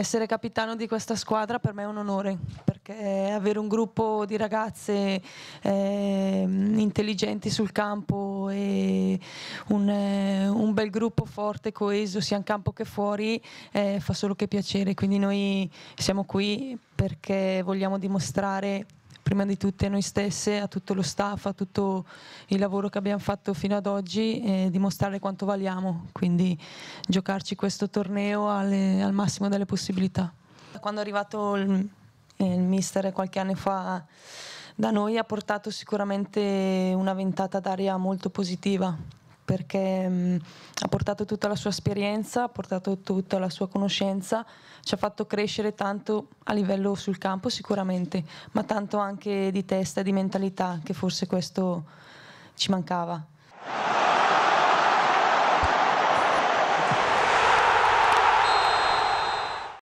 Essere capitano di questa squadra per me è un onore, perché avere un gruppo di ragazze eh, intelligenti sul campo e bel gruppo forte, coeso, sia in campo che fuori, eh, fa solo che piacere. Quindi noi siamo qui perché vogliamo dimostrare prima di tutte a noi stesse, a tutto lo staff, a tutto il lavoro che abbiamo fatto fino ad oggi e eh, dimostrare quanto valiamo, quindi giocarci questo torneo alle, al massimo delle possibilità. Quando è arrivato il, eh, il mister qualche anno fa da noi ha portato sicuramente una ventata d'aria molto positiva perché mh, ha portato tutta la sua esperienza, ha portato tutta la sua conoscenza, ci ha fatto crescere tanto a livello sul campo sicuramente, ma tanto anche di testa e di mentalità, che forse questo ci mancava.